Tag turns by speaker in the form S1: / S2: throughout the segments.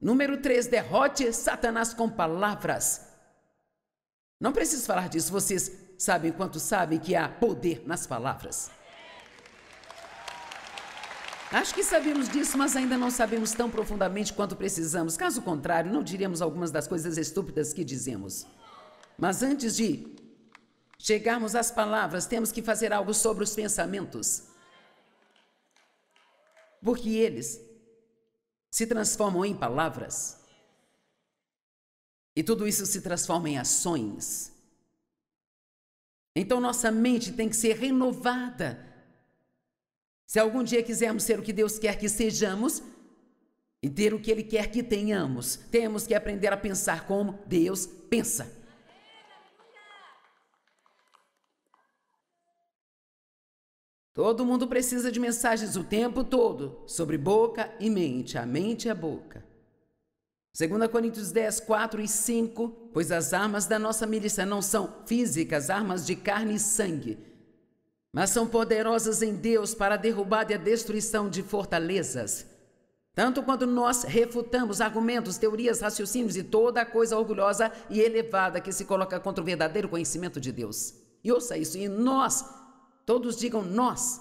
S1: Número 3, derrote Satanás com palavras. Não preciso falar disso, vocês sabem quanto sabem que há poder nas palavras. Acho que sabemos disso, mas ainda não sabemos tão profundamente quanto precisamos. Caso contrário, não diríamos algumas das coisas estúpidas que dizemos. Mas antes de chegarmos às palavras, temos que fazer algo sobre os pensamentos. Porque eles se transformam em palavras. E tudo isso se transforma em ações. Então nossa mente tem que ser renovada. Se algum dia quisermos ser o que Deus quer que sejamos e ter o que Ele quer que tenhamos, temos que aprender a pensar como Deus pensa. Todo mundo precisa de mensagens o tempo todo sobre boca e mente. A mente é a boca. 2 Coríntios 10, 4 e 5: Pois as armas da nossa milícia não são físicas, armas de carne e sangue, mas são poderosas em Deus para a derrubada e a destruição de fortalezas. Tanto quanto nós refutamos argumentos, teorias, raciocínios e toda coisa orgulhosa e elevada que se coloca contra o verdadeiro conhecimento de Deus. E ouça isso, e nós Todos digam nós.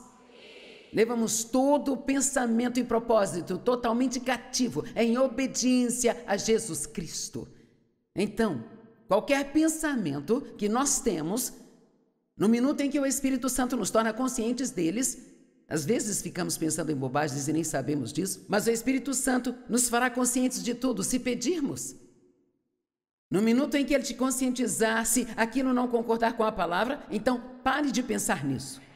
S1: Levamos todo o pensamento e propósito totalmente cativo em obediência a Jesus Cristo. Então, qualquer pensamento que nós temos, no minuto em que o Espírito Santo nos torna conscientes deles, às vezes ficamos pensando em bobagens e nem sabemos disso, mas o Espírito Santo nos fará conscientes de tudo se pedirmos. No minuto em que ele te conscientizar, se aquilo não concordar com a palavra, então pare de pensar nisso.